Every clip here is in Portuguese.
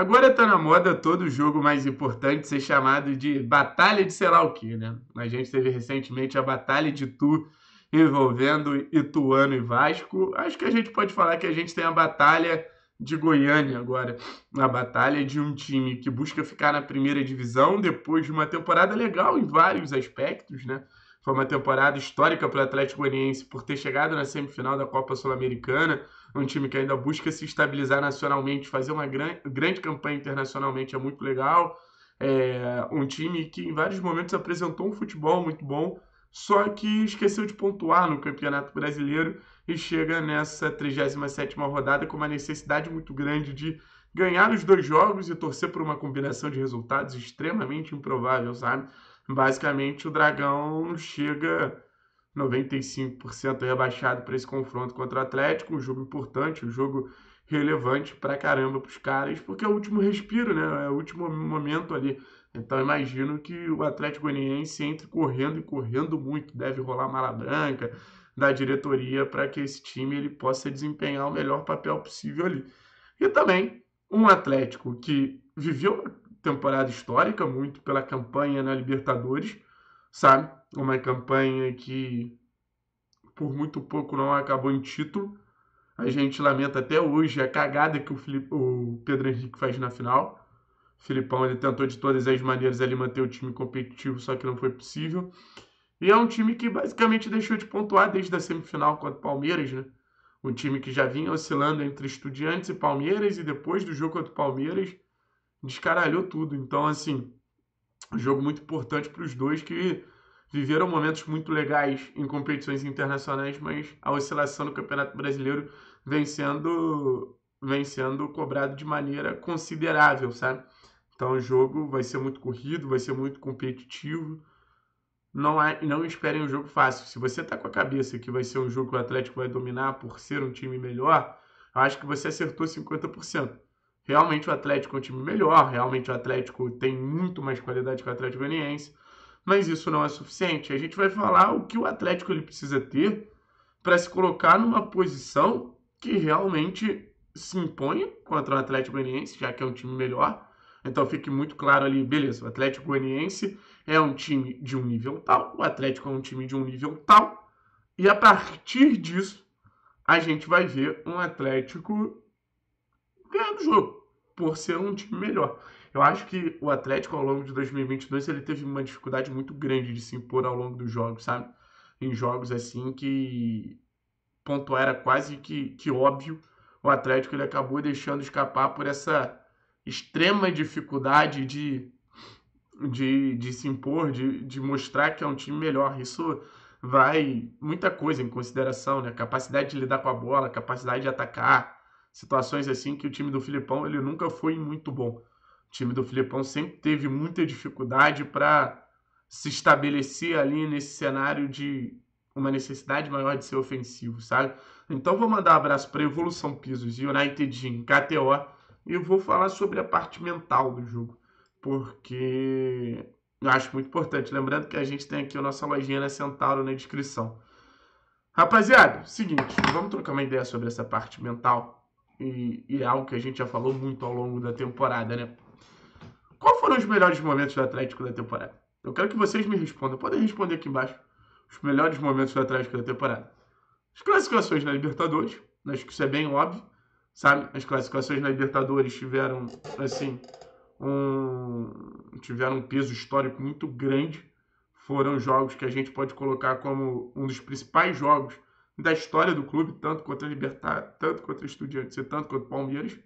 Agora está na moda todo jogo mais importante ser chamado de Batalha de sei lá o que, né? A gente teve recentemente a Batalha de Tu envolvendo Ituano e Vasco. Acho que a gente pode falar que a gente tem a Batalha de Goiânia agora, a batalha de um time que busca ficar na primeira divisão depois de uma temporada legal em vários aspectos, né? Foi uma temporada histórica para o Atlético Goianiense por ter chegado na semifinal da Copa Sul-Americana, um time que ainda busca se estabilizar nacionalmente, fazer uma grande grande campanha internacionalmente é muito legal. É um time que em vários momentos apresentou um futebol muito bom, só que esqueceu de pontuar no Campeonato Brasileiro e chega nessa 37ª rodada com uma necessidade muito grande de ganhar os dois jogos e torcer por uma combinação de resultados extremamente improvável, sabe? Basicamente, o Dragão chega 95% rebaixado para esse confronto contra o Atlético. Um jogo importante, um jogo relevante para caramba para os caras, porque é o último respiro, né? É o último momento ali. Então imagino que o Atlético Goianiense entre correndo e correndo muito. Deve rolar mala branca da diretoria para que esse time ele possa desempenhar o melhor papel possível ali. E também um Atlético que viveu uma temporada histórica muito pela campanha na Libertadores, sabe? uma campanha que por muito pouco não acabou em título. A gente lamenta até hoje a cagada que o, Felipe, o Pedro Henrique faz na final. O Filipão ele tentou de todas as maneiras ali manter o time competitivo, só que não foi possível. E é um time que basicamente deixou de pontuar desde a semifinal contra o Palmeiras, né? Um time que já vinha oscilando entre Estudiantes e Palmeiras e depois do jogo contra o Palmeiras descaralhou tudo. Então, assim, um jogo muito importante para os dois que viveram momentos muito legais em competições internacionais, mas a oscilação no Campeonato Brasileiro vem sendo, vem sendo cobrado de maneira considerável, sabe? Então o jogo vai ser muito corrido, vai ser muito competitivo. Não, há, não esperem um jogo fácil. Se você está com a cabeça que vai ser um jogo que o Atlético vai dominar por ser um time melhor, eu acho que você acertou 50%. Realmente o Atlético é um time melhor, realmente o Atlético tem muito mais qualidade que o Atlético Goianiense mas isso não é suficiente. A gente vai falar o que o Atlético ele precisa ter para se colocar numa posição que realmente se imponha contra o Atlético Goianiense, já que é um time melhor. Então fique muito claro ali, beleza, o Atlético Goianiense é um time de um nível tal, o Atlético é um time de um nível tal, e a partir disso a gente vai ver um Atlético ganhando o jogo, por ser um time melhor. Eu acho que o Atlético ao longo de 2022 ele teve uma dificuldade muito grande de se impor ao longo dos jogos, sabe? Em jogos assim que ponto era quase que, que óbvio, o Atlético ele acabou deixando escapar por essa extrema dificuldade de, de, de se impor, de, de mostrar que é um time melhor. Isso vai muita coisa em consideração, né? Capacidade de lidar com a bola, capacidade de atacar, situações assim que o time do Filipão ele nunca foi muito bom. O time do Filipão sempre teve muita dificuldade para se estabelecer ali nesse cenário de uma necessidade maior de ser ofensivo, sabe? Então vou mandar um abraço para Evolução Pisos e United em KTO e vou falar sobre a parte mental do jogo, porque eu acho muito importante. Lembrando que a gente tem aqui a nossa lojinha na Centauro na descrição. Rapaziada, seguinte, vamos trocar uma ideia sobre essa parte mental e, e é algo que a gente já falou muito ao longo da temporada, né? Qual foram os melhores momentos do Atlético da temporada? Eu quero que vocês me respondam. Podem responder aqui embaixo. Os melhores momentos do Atlético da temporada. As classificações na Libertadores. Acho que isso é bem óbvio. Sabe? As classificações na Libertadores tiveram, assim, um... tiveram um peso histórico muito grande. Foram jogos que a gente pode colocar como um dos principais jogos da história do clube, tanto contra a Libertar, tanto contra Estudiantes e tanto contra o Palmeiras.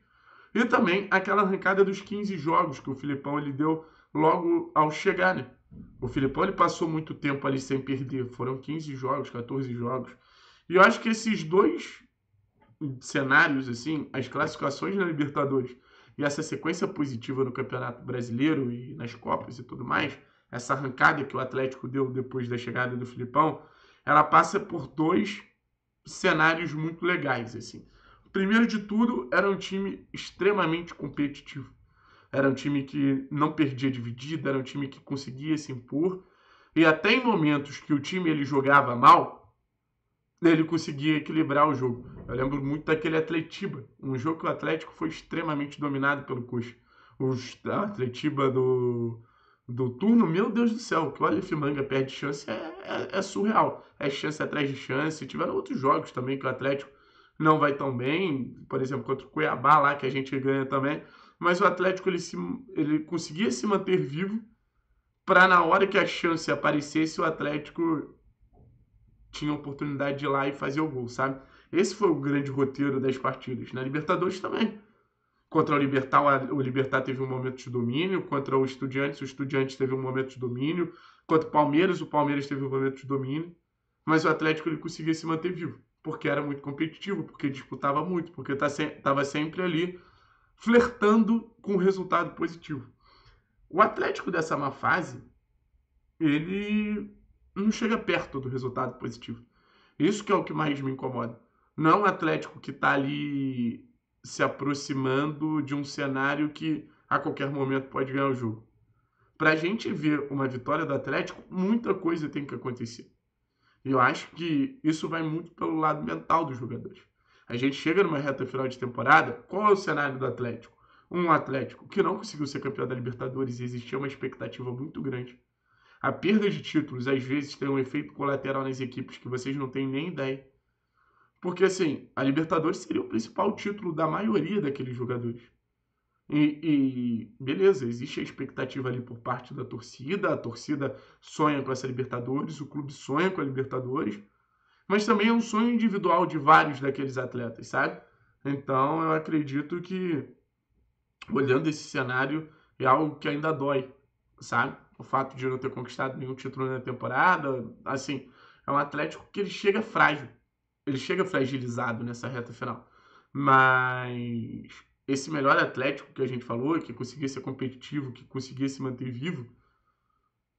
E também aquela arrancada dos 15 jogos que o Filipão ele deu logo ao chegar, né? O Filipão ele passou muito tempo ali sem perder. Foram 15 jogos, 14 jogos. E eu acho que esses dois cenários, assim, as classificações na Libertadores e essa sequência positiva no Campeonato Brasileiro e nas Copas e tudo mais, essa arrancada que o Atlético deu depois da chegada do Filipão, ela passa por dois cenários muito legais, assim primeiro de tudo, era um time extremamente competitivo. Era um time que não perdia dividida, era um time que conseguia se impor. E até em momentos que o time ele jogava mal, ele conseguia equilibrar o jogo. Eu lembro muito daquele Atletiba, um jogo que o Atlético foi extremamente dominado pelo Coxa. O Atletiba do, do turno, meu Deus do céu, que o Aleph Manga perde chance é, é, é surreal. É chance atrás de chance. Tiveram outros jogos também que o Atlético não vai tão bem, por exemplo, contra o Cuiabá lá, que a gente ganha também. Mas o Atlético ele, se, ele conseguia se manter vivo para na hora que a chance aparecesse, o Atlético tinha a oportunidade de ir lá e fazer o gol, sabe? Esse foi o grande roteiro das partidas. Na né? Libertadores também. Contra o Libertar, o Libertar teve um momento de domínio. Contra o Estudiantes, o Estudiantes teve um momento de domínio. Contra o Palmeiras, o Palmeiras teve um momento de domínio. Mas o Atlético ele conseguia se manter vivo porque era muito competitivo, porque disputava muito, porque tá estava sempre ali flertando com o resultado positivo. O Atlético dessa má fase, ele não chega perto do resultado positivo. Isso que é o que mais me incomoda. Não é um Atlético que está ali se aproximando de um cenário que a qualquer momento pode ganhar o jogo. Para a gente ver uma vitória do Atlético, muita coisa tem que acontecer. E eu acho que isso vai muito pelo lado mental dos jogadores. A gente chega numa reta final de temporada, qual é o cenário do Atlético? Um Atlético que não conseguiu ser campeão da Libertadores e existia uma expectativa muito grande. A perda de títulos às vezes tem um efeito colateral nas equipes que vocês não têm nem ideia. Porque assim, a Libertadores seria o principal título da maioria daqueles jogadores. E, e, beleza, existe a expectativa ali por parte da torcida, a torcida sonha com essa Libertadores, o clube sonha com a Libertadores, mas também é um sonho individual de vários daqueles atletas, sabe? Então eu acredito que, olhando esse cenário, é algo que ainda dói, sabe? O fato de não ter conquistado nenhum título na temporada, assim, é um Atlético que ele chega frágil, ele chega fragilizado nessa reta final, mas esse melhor Atlético que a gente falou, que conseguia ser competitivo, que conseguia se manter vivo,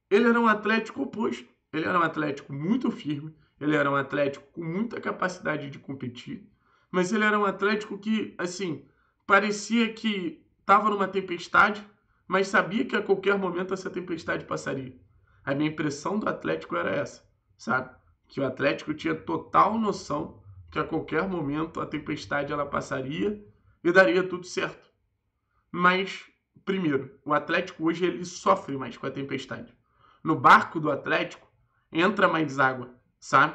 ele era um Atlético oposto. Ele era um Atlético muito firme, ele era um Atlético com muita capacidade de competir, mas ele era um Atlético que, assim, parecia que estava numa tempestade, mas sabia que a qualquer momento essa tempestade passaria. A minha impressão do Atlético era essa, sabe? Que o Atlético tinha total noção que a qualquer momento a tempestade ela passaria e daria tudo certo. Mas, primeiro, o Atlético hoje ele sofre mais com a tempestade. No barco do Atlético entra mais água, sabe?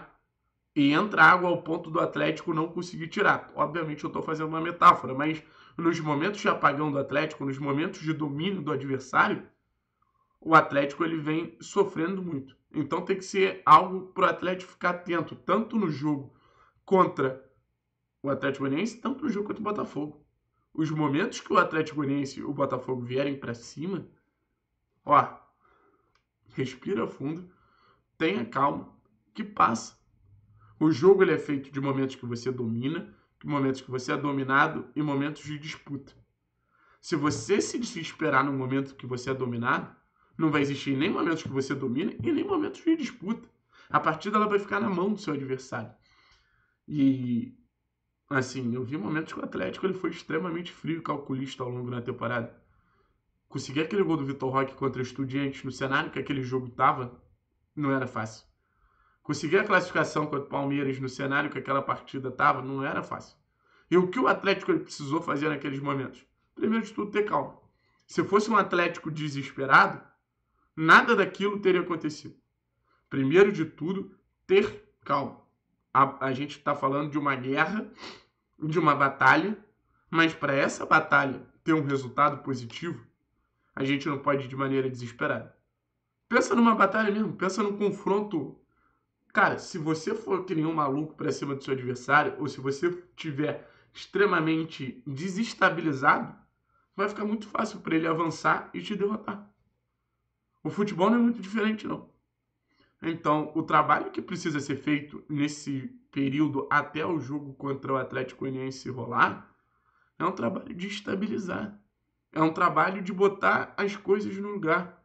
E entra água ao ponto do Atlético não conseguir tirar. Obviamente eu estou fazendo uma metáfora, mas nos momentos de apagão do Atlético, nos momentos de domínio do adversário, o Atlético ele vem sofrendo muito. Então tem que ser algo para o Atlético ficar atento, tanto no jogo contra o Atlético Goianiense, tanto no jogo contra o Botafogo os momentos que o Atlético Goianiense e o Botafogo vierem para cima, ó, respira fundo, tenha calma, que passa. O jogo ele é feito de momentos que você domina, de momentos que você é dominado e momentos de disputa. Se você se desesperar no momento que você é dominado, não vai existir nem momentos que você domina e nem momentos de disputa. A partida ela vai ficar na mão do seu adversário. E Assim, eu vi momentos que o Atlético ele foi extremamente frio e calculista ao longo da temporada. Conseguir aquele gol do Vitor Roque contra Estudiantes no cenário que aquele jogo estava, não era fácil. Conseguir a classificação contra o Palmeiras no cenário que aquela partida estava, não era fácil. E o que o Atlético precisou fazer naqueles momentos? Primeiro de tudo, ter calma. Se fosse um Atlético desesperado, nada daquilo teria acontecido. Primeiro de tudo, ter calma. A, a gente está falando de uma guerra, de uma batalha, mas para essa batalha ter um resultado positivo, a gente não pode ir de maneira desesperada. Pensa numa batalha mesmo, pensa num confronto. Cara, se você for que nenhum maluco para cima do seu adversário, ou se você tiver extremamente desestabilizado, vai ficar muito fácil para ele avançar e te derrotar. O futebol não é muito diferente, não. Então, o trabalho que precisa ser feito nesse período até o jogo contra o Atlético Goianiense rolar é um trabalho de estabilizar. É um trabalho de botar as coisas no lugar.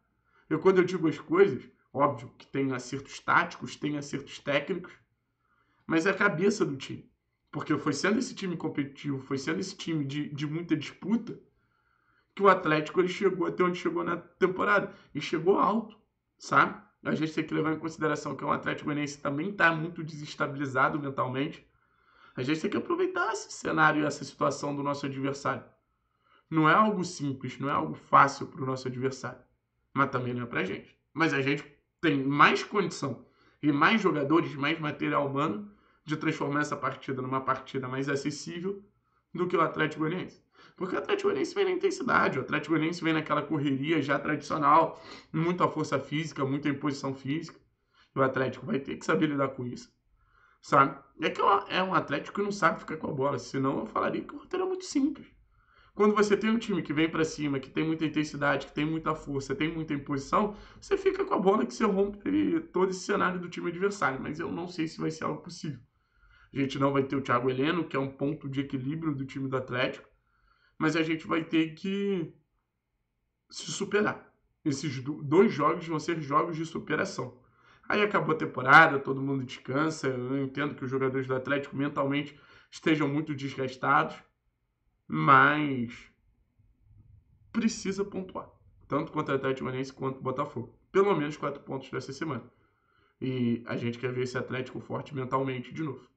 Eu, quando eu digo as coisas, óbvio que tem acertos táticos, tem acertos técnicos, mas é a cabeça do time. Porque foi sendo esse time competitivo, foi sendo esse time de, de muita disputa, que o Atlético ele chegou até onde chegou na temporada. E chegou alto, sabe? a gente tem que levar em consideração que o Atlético Goianiense também está muito desestabilizado mentalmente. A gente tem que aproveitar esse cenário e essa situação do nosso adversário. Não é algo simples, não é algo fácil para o nosso adversário, mas também não é para a gente. Mas a gente tem mais condição e mais jogadores, mais material humano de transformar essa partida numa partida mais acessível do que o Atlético Goianiense. Porque o Atlético Goianiense vem na intensidade, o Atlético Goianiense vem naquela correria já tradicional, muita força física, muita imposição física. o Atlético vai ter que saber lidar com isso. Sabe? É que é, é um Atlético que não sabe ficar com a bola, senão eu falaria que o roteiro é muito simples. Quando você tem um time que vem para cima, que tem muita intensidade, que tem muita força, tem muita imposição, você fica com a bola que você rompe todo esse cenário do time adversário. Mas eu não sei se vai ser algo possível. A gente não vai ter o Thiago Heleno, que é um ponto de equilíbrio do time do Atlético mas a gente vai ter que se superar. Esses dois jogos vão ser jogos de superação. Aí acabou a temporada, todo mundo descansa. Eu entendo que os jogadores do Atlético mentalmente estejam muito desgastados, mas precisa pontuar, tanto contra o Atlético Goianiense quanto o Botafogo. Pelo menos quatro pontos dessa semana. E a gente quer ver esse Atlético forte mentalmente de novo.